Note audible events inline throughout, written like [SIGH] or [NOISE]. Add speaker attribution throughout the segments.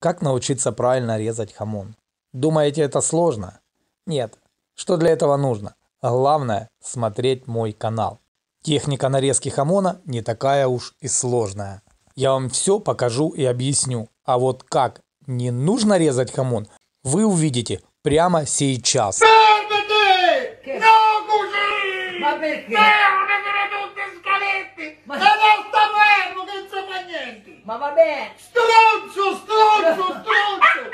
Speaker 1: Как научиться правильно резать хамон? Думаете, это сложно? Нет. Что для этого нужно? Главное – смотреть мой канал. Техника нарезки хамона не такая уж и сложная. Я вам все покажу и объясню. А вот как не нужно резать хамон, вы увидите прямо сейчас. Мама Бен! Стрончу, стрончу, [LAUGHS] стрончу,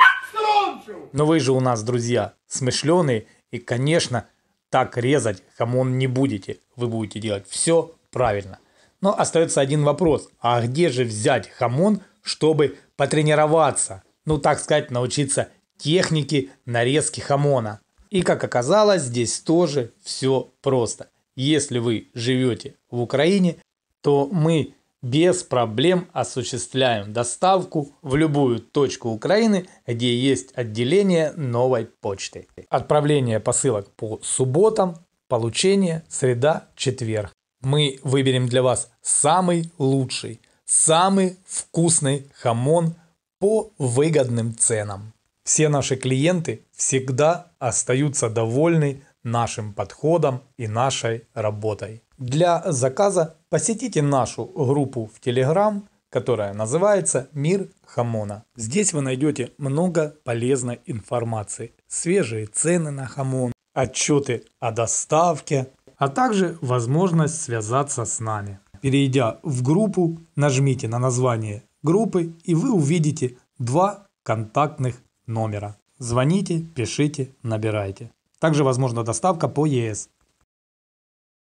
Speaker 1: стрончу! Но вы же у нас, друзья, смышленые, и, конечно, так резать хамон не будете. Вы будете делать все правильно. Но остается один вопрос. А где же взять хамон, чтобы потренироваться? Ну, так сказать, научиться технике нарезки хамона. И как оказалось, здесь тоже все просто. Если вы живете в Украине, то мы без проблем осуществляем доставку в любую точку Украины, где есть отделение новой почты. Отправление посылок по субботам, получение среда, четверг. Мы выберем для вас самый лучший, самый вкусный хамон по выгодным ценам. Все наши клиенты всегда остаются довольны нашим подходом и нашей работой. Для заказа посетите нашу группу в Telegram, которая называется «Мир хамона». Здесь вы найдете много полезной информации, свежие цены на хамон, отчеты о доставке, а также возможность связаться с нами. Перейдя в группу, нажмите на название группы и вы увидите два контактных номера. Звоните, пишите, набирайте. Также возможна доставка по ЕС.